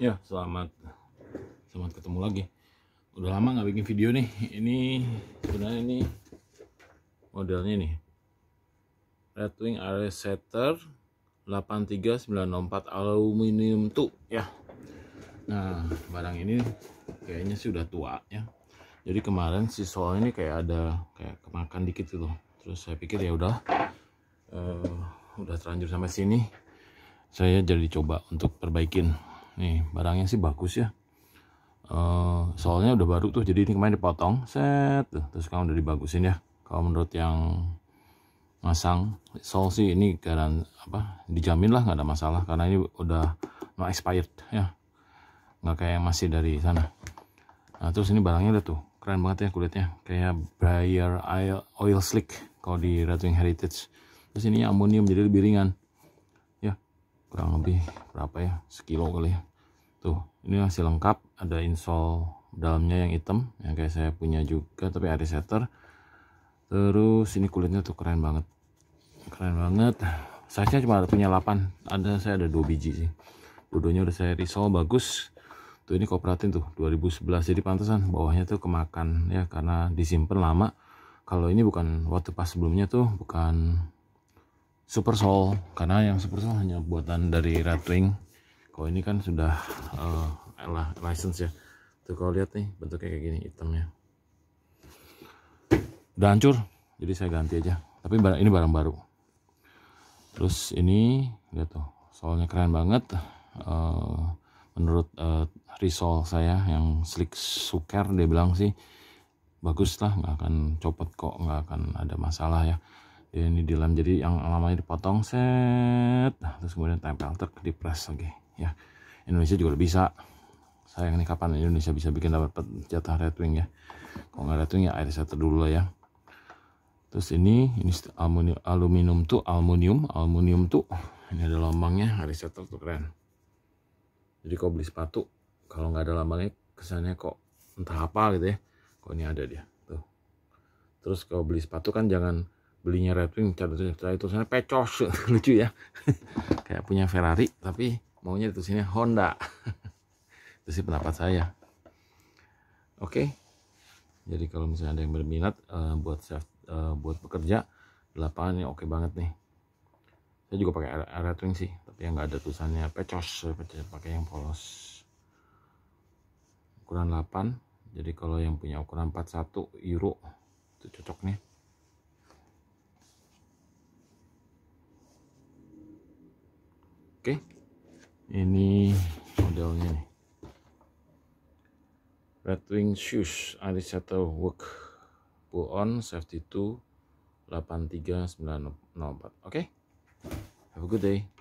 Ya, selamat selamat ketemu lagi. Udah lama nggak bikin video nih. Ini sebenarnya ini modelnya nih. Wing Aris Setter 83904 aluminium tuh ya. Nah, barang ini kayaknya sih udah tua ya. Jadi kemarin si soal ini kayak ada kayak kemakan dikit gitu. Terus saya pikir ya udah eh, udah terlanjur sampai sini. Saya jadi coba untuk perbaikin nih barangnya sih bagus ya eh, soalnya udah baru tuh jadi ini kemarin dipotong set terus kamu udah dibagusin ya kalau menurut yang masang soal sih ini garan apa dijamin lah nggak ada masalah karena ini udah no expired ya nggak kayak yang masih dari sana nah terus ini barangnya udah tuh keren banget ya kulitnya kayak Briar Oil oil Slick kalau di Red Wing Heritage terus ini amonium jadi lebih ringan ya kurang lebih berapa ya sekilo kali ya tuh ini masih lengkap ada insole dalamnya yang hitam yang kayak saya punya juga tapi ada setter terus ini kulitnya tuh keren banget keren banget saya nya cuma ada punya 8 ada saya ada dua biji sih bodohnya udah saya risol bagus tuh ini kooperatin tuh 2011 jadi pantesan bawahnya tuh kemakan ya karena disimpan lama kalau ini bukan waktu pas sebelumnya tuh bukan super soul karena yang super soul hanya buatan dari ratwing kalau oh, ini kan sudah uh, license ya tuh kalau lihat nih bentuknya kayak gini hitamnya udah hancur jadi saya ganti aja tapi ini barang baru terus ini lihat tuh soalnya keren banget uh, menurut uh, risol saya yang slick suker dia bilang sih bagus lah nggak akan copot kok nggak akan ada masalah ya ini dilem jadi yang lamanya dipotong set terus kemudian tempel terk di press lagi ya Indonesia juga bisa sayang nih kapan Indonesia bisa bikin dapat jatah Red Wing ya kalau nggak Red Wing ya air satu dulu lah ya terus ini ini aluminium, aluminium tuh aluminium aluminium tuh ini ada lambangnya air satu tuh keren jadi kau beli sepatu kalau nggak ada lambangnya kesannya kok entah apa gitu ya kok ini ada dia tuh terus kau beli sepatu kan jangan belinya Red Wing cara itu saya pecos lucu ya kayak punya Ferrari tapi maunya sini Honda itu sih pendapat saya oke okay. jadi kalau misalnya ada yang berminat uh, buat self, uh, buat bekerja delapan ini oke okay banget nih saya juga pakai area twin sih tapi yang nggak ada tulisannya pecos saya pakai yang polos ukuran 8 jadi kalau yang punya ukuran 41 euro itu cocok nih oke okay ini modelnya nih Red Wing Shoes Arisato Work Pull On Safety 2 83904 oke okay? have a good day